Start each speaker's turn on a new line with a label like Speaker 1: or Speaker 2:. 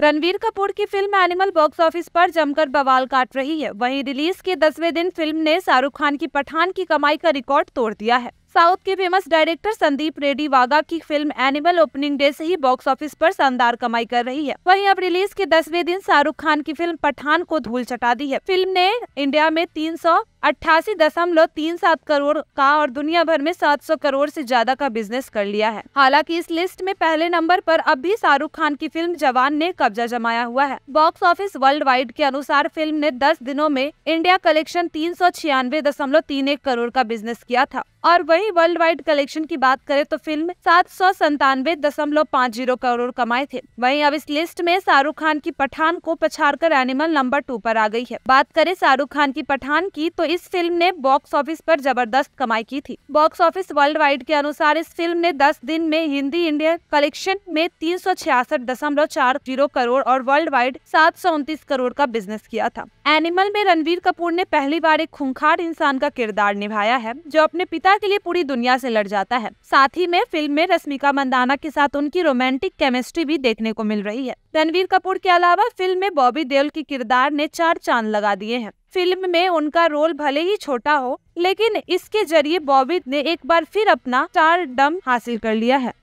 Speaker 1: रणवीर कपूर की film animal box office पर जमकर बवाल काट रही है वहीं रिलीज के दसवें दिन फिल्म ने शाहरुख खान की पठान की कमाई का रिकॉर्ड तोड़ दिया है साउथ के फेमस डायरेक्टर संदीप रेड्डी वागा की फिल्म एनिमल ओपनिंग डे से ही बॉक्स ऑफिस पर शानदार कमाई कर रही है वहीं अब रिलीज के दसवें दिन शाहरुख खान की फिल्म पठान को धूल चटा दी है फिल्म ने इंडिया में तीन सौ अट्ठासी दशमलव तीन सात करोड़ का और दुनिया भर में सात सौ करोड़ से ज्यादा का बिजनेस कर लिया है हालांकि इस लिस्ट में पहले नंबर पर अब भी शाहरुख खान की फिल्म जवान ने कब्जा जमाया हुआ है बॉक्स ऑफिस वर्ल्ड वाइड के अनुसार फिल्म ने 10 दिनों में इंडिया कलेक्शन तीन सौ छियानवे दशमलव तीन एक करोड़ का बिजनेस किया था और वही वर्ल्ड वाइड कलेक्शन की बात करें तो फिल्म सात सौ संतानवे दशमलव पाँच जीरो करोड़ कमाए थे वहीं अब इस लिस्ट में शाहरुख खान की पठान को पछाड़ कर एनिमल नंबर टू पर आ गई है बात करें शाहरुख खान की पठान की तो इस फिल्म ने बॉक्स ऑफिस पर जबरदस्त कमाई की थी बॉक्स ऑफिस वर्ल्ड वाइड के अनुसार इस फिल्म ने दस दिन में हिंदी इंडियन कलेक्शन में तीन सौ छियासठ दशमलव चार जीरो करोड़ और वर्ल्ड वाइड सात सौ उनतीस करोड़ का बिजनेस किया था एनिमल में रणवीर कपूर ने पहली बार एक खूंखार इंसान का किरदार निभाया है जो अपने पिता स्वतंत्रता के लिए पूरी दुनिया से लड़ जाता है साथ ही में फिल्म में रश्मिका मंदाना के साथ उनकी रोमांटिक केमिस्ट्री भी देखने को मिल रही है रणवीर कपूर के अलावा फिल्म में बॉबी देओल के किरदार ने चार चांद लगा दिए हैं फिल्म में उनका रोल भले ही छोटा हो लेकिन इसके जरिए बॉबी ने एक बार फिर अपना स्टार डम हासिल कर लिया है